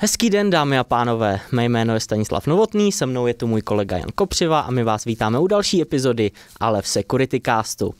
Hezký den, dámy a pánové. Mé jméno je Stanislav Novotný, se mnou je tu můj kolega Jan Kopřiva a my vás vítáme u další epizody, ale v Security Castu.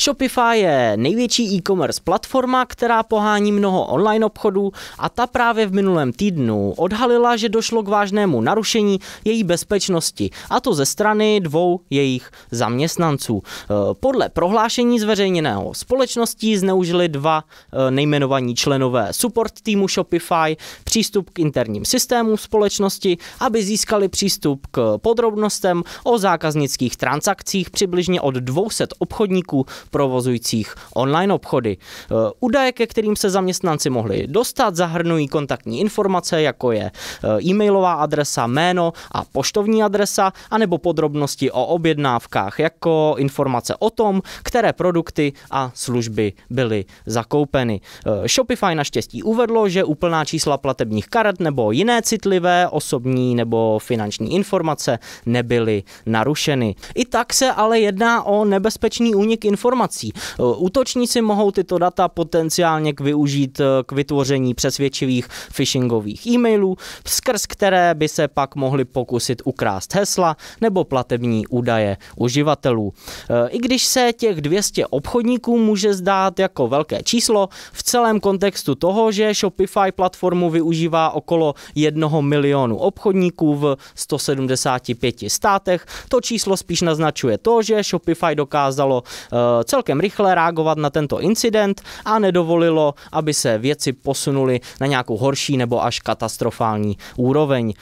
Shopify je největší e-commerce platforma, která pohání mnoho online obchodů a ta právě v minulém týdnu odhalila, že došlo k vážnému narušení její bezpečnosti, a to ze strany dvou jejich zaměstnanců. E, podle prohlášení zveřejněného společností zneužili dva e, nejmenovaní členové support týmu Shopify přístup interním systémům společnosti, aby získali přístup k podrobnostem o zákaznických transakcích přibližně od 200 obchodníků provozujících online obchody. Eh, údaje, ke kterým se zaměstnanci mohli dostat, zahrnují kontaktní informace, jako je eh, e-mailová adresa, jméno a poštovní adresa, anebo podrobnosti o objednávkách, jako informace o tom, které produkty a služby byly zakoupeny. Eh, Shopify naštěstí uvedlo, že úplná čísla platebních karet karet nebo jiné citlivé osobní nebo finanční informace nebyly narušeny. I tak se ale jedná o nebezpečný únik informací. E, útočníci mohou tyto data potenciálně k využít e, k vytvoření přesvědčivých phishingových e-mailů, skrz které by se pak mohli pokusit ukrást hesla nebo platební údaje uživatelů. E, I když se těch 200 obchodníků může zdát jako velké číslo, v celém kontextu toho, že Shopify platformu využívá okolo 1 milionu obchodníků v 175 státech. To číslo spíš naznačuje to, že Shopify dokázalo eh, celkem rychle reagovat na tento incident a nedovolilo, aby se věci posunuly na nějakou horší nebo až katastrofální úroveň.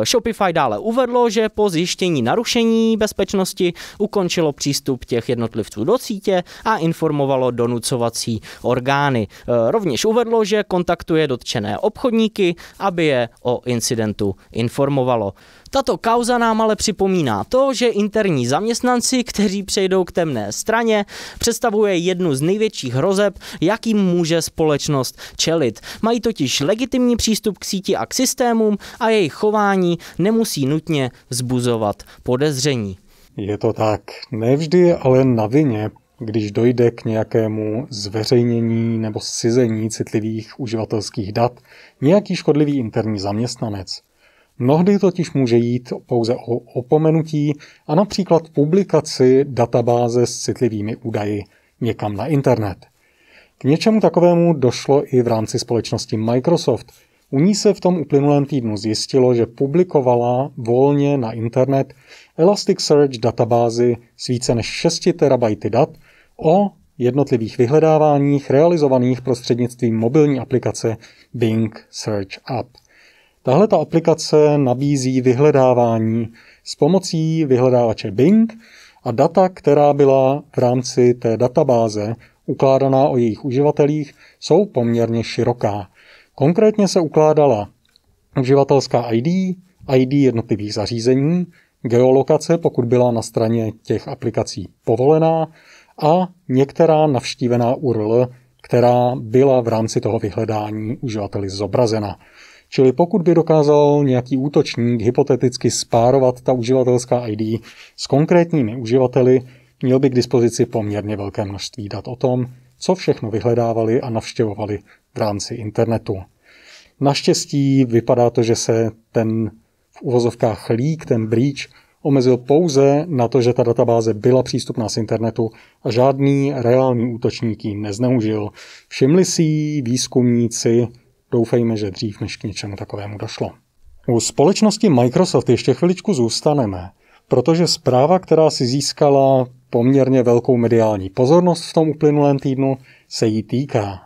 Eh, Shopify dále uvedlo, že po zjištění narušení bezpečnosti ukončilo přístup těch jednotlivců do sítě a informovalo donucovací orgány. Eh, rovněž uvedlo, že kontaktuje dotčené obchodníky aby je o incidentu informovalo. Tato kauza nám ale připomíná to, že interní zaměstnanci, kteří přejdou k temné straně, představuje jednu z největších hrozeb, jakým může společnost čelit. Mají totiž legitimní přístup k síti a k systémům a jejich chování nemusí nutně vzbuzovat podezření. Je to tak. Nevždy je ale na vině když dojde k nějakému zveřejnění nebo sizení citlivých uživatelských dat nějaký škodlivý interní zaměstnanec. Mnohdy totiž může jít pouze o opomenutí a například publikaci databáze s citlivými údaji někam na internet. K něčemu takovému došlo i v rámci společnosti Microsoft. U ní se v tom uplynulém týdnu zjistilo, že publikovala volně na internet Elasticsearch databázy s více než 6 terabajty dat – o jednotlivých vyhledáváních realizovaných prostřednictvím mobilní aplikace Bing Search App. Tahle ta aplikace nabízí vyhledávání s pomocí vyhledávače Bing a data, která byla v rámci té databáze ukládaná o jejich uživatelích, jsou poměrně široká. Konkrétně se ukládala uživatelská ID, ID jednotlivých zařízení, geolokace, pokud byla na straně těch aplikací povolená, a některá navštívená URL, která byla v rámci toho vyhledání uživateli zobrazena. Čili pokud by dokázal nějaký útočník hypoteticky spárovat ta uživatelská ID s konkrétními uživateli, měl by k dispozici poměrně velké množství dat o tom, co všechno vyhledávali a navštěvovali v rámci internetu. Naštěstí vypadá to, že se ten v uvozovkách lík, ten breach, omezil pouze na to, že ta databáze byla přístupná z internetu a žádný reálný útočník ji nezneužil. Všimli si ji výzkumníci, doufejme, že dřív než k něčemu takovému došlo. U společnosti Microsoft ještě chviličku zůstaneme, protože zpráva, která si získala poměrně velkou mediální pozornost v tom uplynulém týdnu, se jí týká.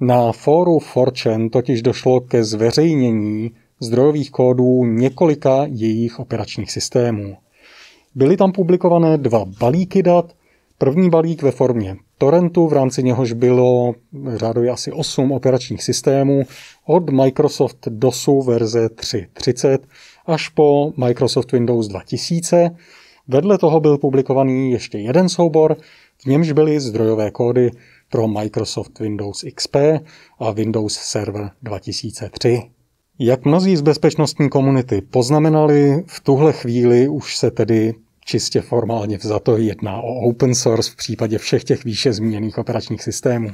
Na fóru Fortune totiž došlo ke zveřejnění zdrojových kódů několika jejich operačních systémů. Byly tam publikované dva balíky dat, První balík ve formě torrentu, v rámci něhož bylo řádově asi 8 operačních systémů od Microsoft DOSu verze 3.30 až po Microsoft Windows 2000. Vedle toho byl publikovaný ještě jeden soubor, v němž byly zdrojové kódy pro Microsoft Windows XP a Windows Server 2003. Jak mnozí z bezpečnostní komunity poznamenali, v tuhle chvíli už se tedy čistě formálně vzato jedná o open source v případě všech těch výše zmíněných operačních systémů.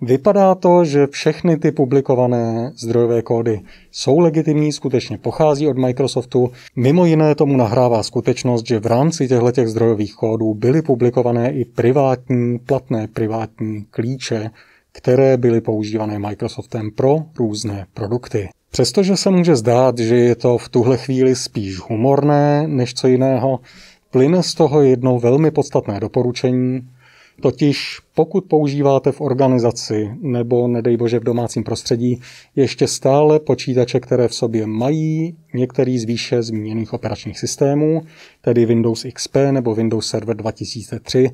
Vypadá to, že všechny ty publikované zdrojové kódy jsou legitimní, skutečně pochází od Microsoftu. Mimo jiné tomu nahrává skutečnost, že v rámci těchto zdrojových kódů byly publikované i privátní, platné privátní klíče, které byly používané Microsoftem pro různé produkty. Přestože se může zdát, že je to v tuhle chvíli spíš humorné než co jiného, plyne z toho jedno velmi podstatné doporučení, totiž pokud používáte v organizaci nebo nedej bože v domácím prostředí ještě stále počítače, které v sobě mají některý z výše zmíněných operačních systémů, tedy Windows XP nebo Windows Server 2003,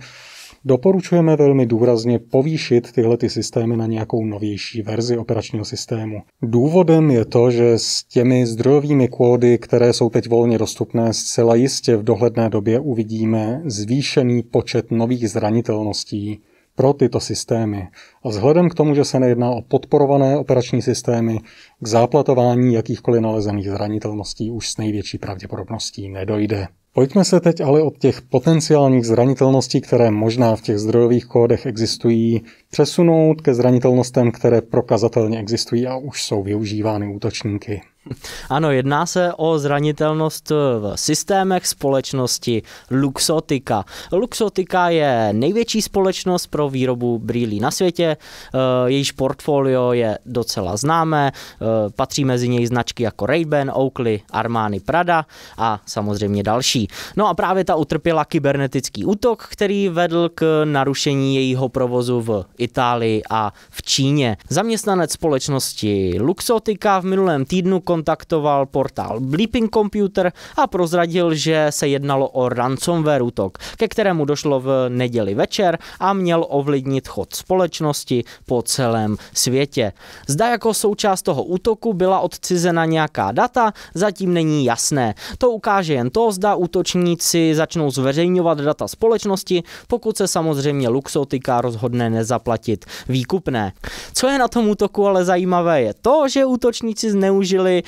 Doporučujeme velmi důrazně povýšit tyhle ty systémy na nějakou novější verzi operačního systému. Důvodem je to, že s těmi zdrojovými kódy, které jsou teď volně dostupné, zcela jistě v dohledné době uvidíme zvýšený počet nových zranitelností pro tyto systémy. A vzhledem k tomu, že se nejedná o podporované operační systémy, k záplatování jakýchkoliv nalezených zranitelností už s největší pravděpodobností nedojde. Pojďme se teď ale od těch potenciálních zranitelností, které možná v těch zdrojových kódech existují, přesunout ke zranitelnostem, které prokazatelně existují a už jsou využívány útočníky. Ano, jedná se o zranitelnost v systémech společnosti Luxotica. Luxotica je největší společnost pro výrobu brýlí na světě, eh, jejíž portfolio je docela známé, eh, patří mezi něj značky jako Ray-Ban, Oakley, Armani, Prada a samozřejmě další. No a právě ta utrpěla kybernetický útok, který vedl k narušení jejího provozu v Itálii a v Číně. Zaměstnanec společnosti Luxotica v minulém týdnu kontaktoval portál Bleeping Computer a prozradil, že se jednalo o ransomware útok, ke kterému došlo v neděli večer a měl ovlivnit chod společnosti po celém světě. Zda jako součást toho útoku byla odcizena nějaká data, zatím není jasné. To ukáže jen to, zda útočníci začnou zveřejňovat data společnosti, pokud se samozřejmě Luxotika rozhodne nezaplatit výkupné. Co je na tom útoku ale zajímavé je to, že útočníci zneužili Eh,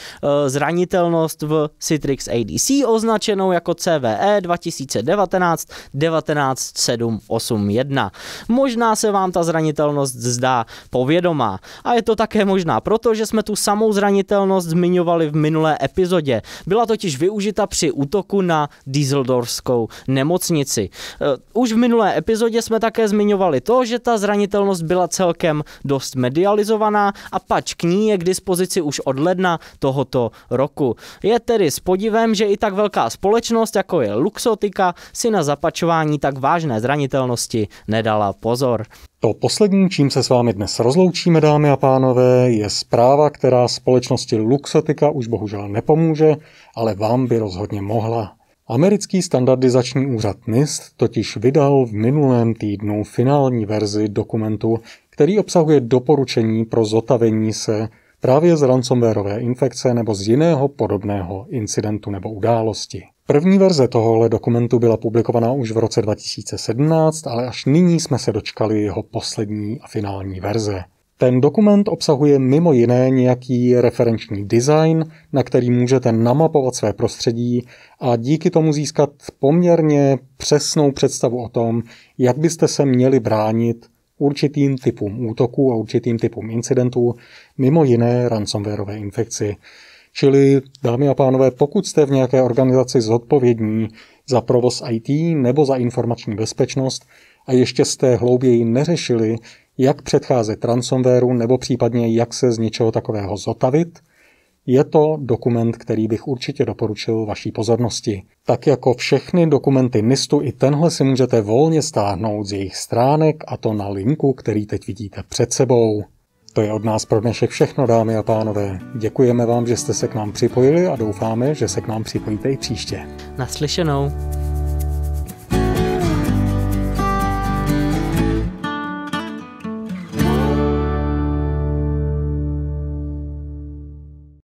zranitelnost v Citrix ADC označenou jako CVE 2019 19781. Možná se vám ta zranitelnost zdá povědomá a je to také možná proto, že jsme tu samou zranitelnost zmiňovali v minulé epizodě. Byla totiž využita při útoku na Dieseldorfskou nemocnici. Eh, už v minulé epizodě jsme také zmiňovali to, že ta zranitelnost byla celkem dost medializovaná a pač k ní je k dispozici už od ledna tohoto roku. Je tedy s podivem, že i tak velká společnost, jako je Luxotika, si na zapačování tak vážné zranitelnosti nedala pozor. To poslední, čím se s vámi dnes rozloučíme, dámy a pánové, je zpráva, která společnosti Luxotika už bohužel nepomůže, ale vám by rozhodně mohla. Americký standardizační úřad NIST totiž vydal v minulém týdnu finální verzi dokumentu, který obsahuje doporučení pro zotavení se právě z ransomwareové infekce nebo z jiného podobného incidentu nebo události. První verze tohohle dokumentu byla publikovaná už v roce 2017, ale až nyní jsme se dočkali jeho poslední a finální verze. Ten dokument obsahuje mimo jiné nějaký referenční design, na který můžete namapovat své prostředí a díky tomu získat poměrně přesnou představu o tom, jak byste se měli bránit určitým typům útoků a určitým typům incidentů, mimo jiné ransomwareové infekci. Čili, dámy a pánové, pokud jste v nějaké organizaci zodpovědní za provoz IT nebo za informační bezpečnost a ještě jste hlouběji neřešili, jak předcházet ransomwareu nebo případně jak se z něčeho takového zotavit – je to dokument, který bych určitě doporučil vaší pozornosti. Tak jako všechny dokumenty NISTu, i tenhle si můžete volně stáhnout z jejich stránek a to na linku, který teď vidíte před sebou. To je od nás pro dnešek všechno, dámy a pánové. Děkujeme vám, že jste se k nám připojili a doufáme, že se k nám připojíte i příště. Naslyšenou.